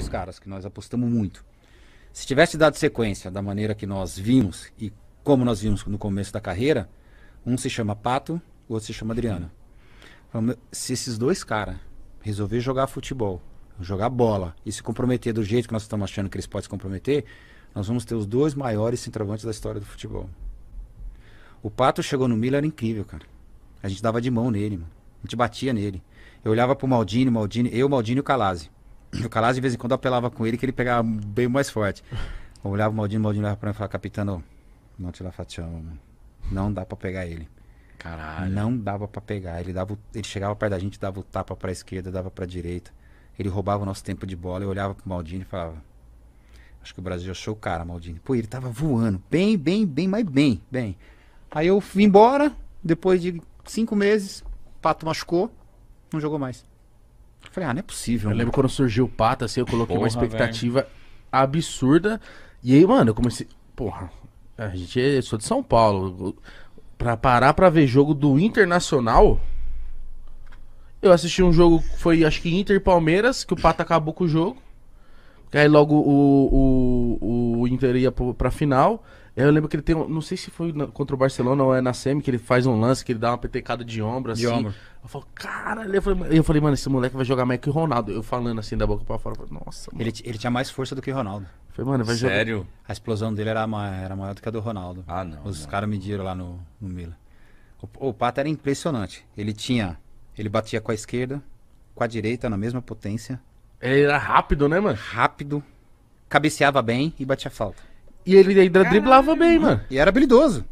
dois caras que nós apostamos muito. Se tivesse dado sequência da maneira que nós vimos e como nós vimos no começo da carreira, um se chama Pato, o outro se chama Adriano. Se esses dois caras resolver jogar futebol, jogar bola e se comprometer do jeito que nós estamos achando que eles podem se comprometer, nós vamos ter os dois maiores centroavantes da história do futebol. O Pato chegou no Milan, era incrível, cara. A gente dava de mão nele, mano. A gente batia nele. Eu olhava pro Maldini, Maldini, eu, Maldini e o Calazzi. O Calazzo, de vez em quando, apelava com ele que ele pegava bem mais forte. Eu olhava o Maldino, o Maldino olhava pra mim e falava, capitano, não te lá não dá pra pegar ele. Caralho. Não dava para pegar. Ele, dava, ele chegava perto da gente, dava o tapa pra esquerda, dava pra direita. Ele roubava o nosso tempo de bola. Eu olhava pro Maldini e falava: Acho que o Brasil achou o cara, Maldini. Pô, ele tava voando. Bem, bem, bem, mas bem, bem. Aí eu fui embora. Depois de cinco meses, o Pato machucou. Não jogou mais. Falei, ah, não é possível. Eu lembro quando surgiu o Pata, assim, eu coloquei porra, uma expectativa velho. absurda. E aí, mano, eu comecei. Porra, a gente é, eu sou de São Paulo. Pra parar pra ver jogo do Internacional. Eu assisti um jogo, foi acho que Inter e Palmeiras, que o Pata acabou com o jogo. Aí logo o, o, o Inter ia pra final. É, eu lembro que ele tem, não sei se foi contra o Barcelona ou é na Semi, que ele faz um lance, que ele dá uma petecada de ombro, assim. De ombro. Eu falo, cara, eu falei, eu falei, mano, esse moleque vai jogar mais que o Ronaldo. Eu falando assim, da boca pra fora, eu falei, nossa, mano. Ele, ele tinha mais força do que o Ronaldo. Eu falei, mano, vai Sério? jogar. Sério? A explosão dele era maior, era maior do que a do Ronaldo. Ah, não. Os caras mediram lá no, no Mila. O, o Pato era impressionante. Ele tinha, ele batia com a esquerda, com a direita, na mesma potência. Ele era rápido, né, mano? Rápido, cabeceava bem e batia falta. E ele ainda driblava bem, mano. E era habilidoso.